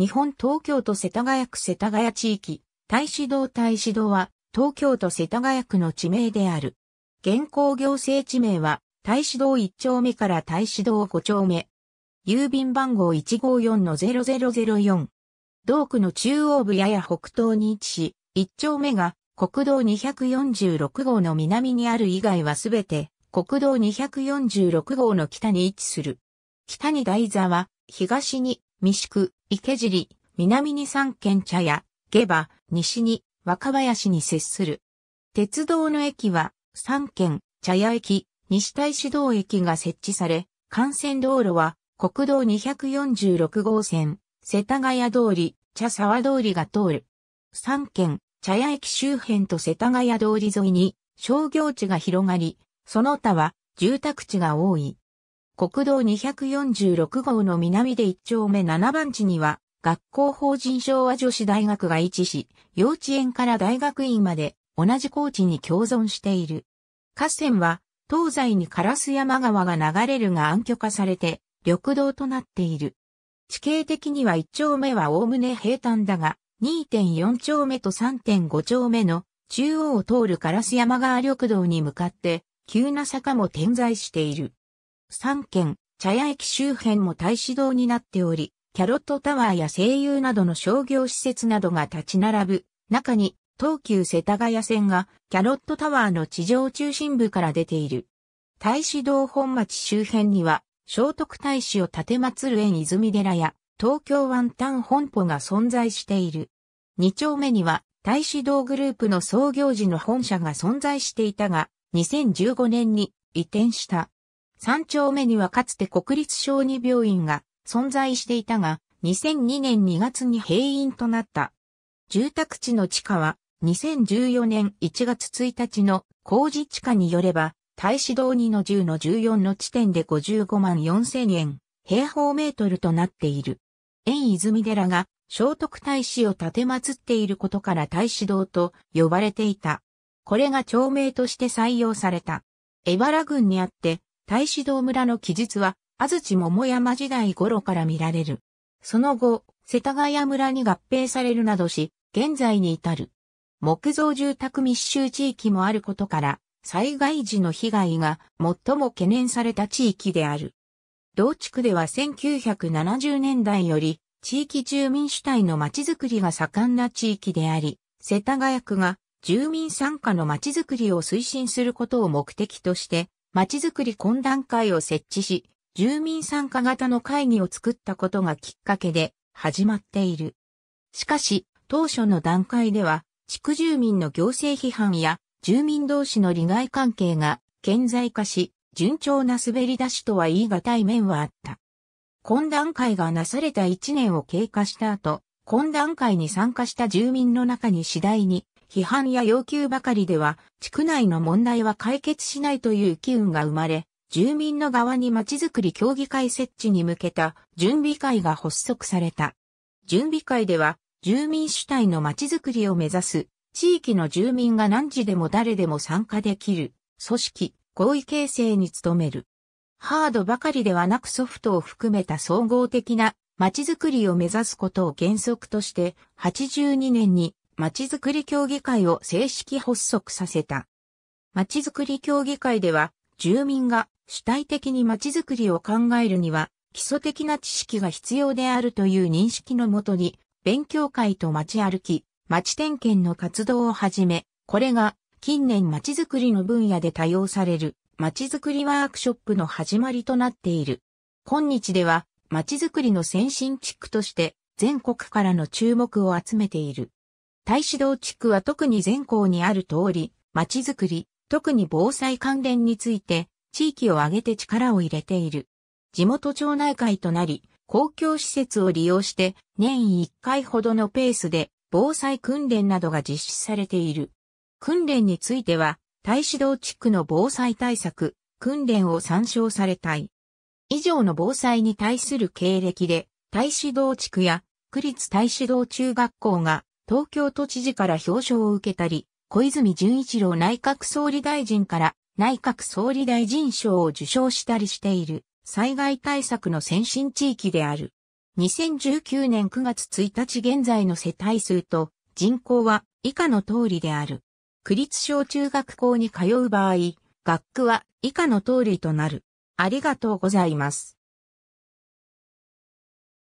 日本東京都世田谷区世田谷地域、大使堂大使堂は、東京都世田谷区の地名である。現行行政地名は、大使堂1丁目から大使堂5丁目。郵便番号154-0004。同区の中央部やや北東に位置し、1丁目が国道246号の南にある以外はすべて国道246号の北に位置する。北に台座は東に三宿、池尻、南に三軒茶屋、下馬、西に若林に接する。鉄道の駅は三軒茶屋駅、西大市道駅が設置され、幹線道路は国道246号線、世田谷通り、茶沢通りが通る。三軒茶屋駅周辺と世田谷通り沿いに商業地が広がり、その他は住宅地が多い。国道246号の南で1丁目7番地には、学校法人昭和女子大学が位置し、幼稚園から大学院まで同じ高地に共存している。河川は、東西にカラス山川が流れるが暗渠化されて、緑道となっている。地形的には1丁目は概ね平坦だが、2.4丁目と3.5丁目の中央を通るカラス山川緑道に向かって、急な坂も点在している。3県、茶屋駅周辺も大使堂になっており、キャロットタワーや声優などの商業施設などが立ち並ぶ、中に東急世田谷線がキャロットタワーの地上中心部から出ている。大使堂本町周辺には、聖徳太子を建て祭る園泉寺や東京湾丹本舗が存在している。二丁目には大使堂グループの創業時の本社が存在していたが、2015年に移転した。三丁目にはかつて国立小児病院が存在していたが、2002年2月に閉院となった。住宅地の地下は、2014年1月1日の工事地下によれば、大使堂2の10の14の地点で55万4千円、平方メートルとなっている。円泉寺が聖徳太子を建て祀っていることから太子堂と呼ばれていた。これが町名として採用された。江原郡にあって大志堂村の記述は、安土桃山時代頃から見られる。その後、世田谷村に合併されるなどし、現在に至る。木造住宅密集地域もあることから、災害時の被害が最も懸念された地域である。同地区では1970年代より、地域住民主体の街づくりが盛んな地域であり、世田谷区が住民参加の街づくりを推進することを目的として、町づくり懇談会を設置し、住民参加型の会議を作ったことがきっかけで始まっている。しかし、当初の段階では、地区住民の行政批判や住民同士の利害関係が顕在化し、順調な滑り出しとは言い難い面はあった。懇談会がなされた1年を経過した後、懇談会に参加した住民の中に次第に批判や要求ばかりでは、地区内の問題は解決しないという機運が生まれ、住民の側にまちづくり協議会設置に向けた準備会が発足された。準備会では、住民主体のまちづくりを目指す、地域の住民が何時でも誰でも参加できる、組織、合意形成に努める。ハードばかりではなくソフトを含めた総合的なまちづくりを目指すことを原則として82年にちづくり協議会を正式発足させた。まちづくり協議会では、住民が主体的にまちづくりを考えるには、基礎的な知識が必要であるという認識のもとに、勉強会と街歩き、街点検の活動をはじめ、これが近年街づくりの分野で多用される街づくりワークショップの始まりとなっている。今日では街づくりの先進地区として全国からの注目を集めている。大志堂地区は特に全校にある通り、町づくり、特に防災関連について、地域を挙げて力を入れている。地元町内会となり、公共施設を利用して年1回ほどのペースで防災訓練などが実施されている。訓練については、大志堂地区の防災対策、訓練を参照されたい。以上の防災に対する経歴で、大志堂地区や区立大志堂中学校が東京都知事から表彰を受けたり、小泉純一郎内閣総理大臣から内閣総理大臣賞を受賞したりしている災害対策の先進地域である。2019年9月1日現在の世帯数と人口は以下の通りである。区立小中学校に通う場合、学区は以下の通りとなる。ありがとうございます。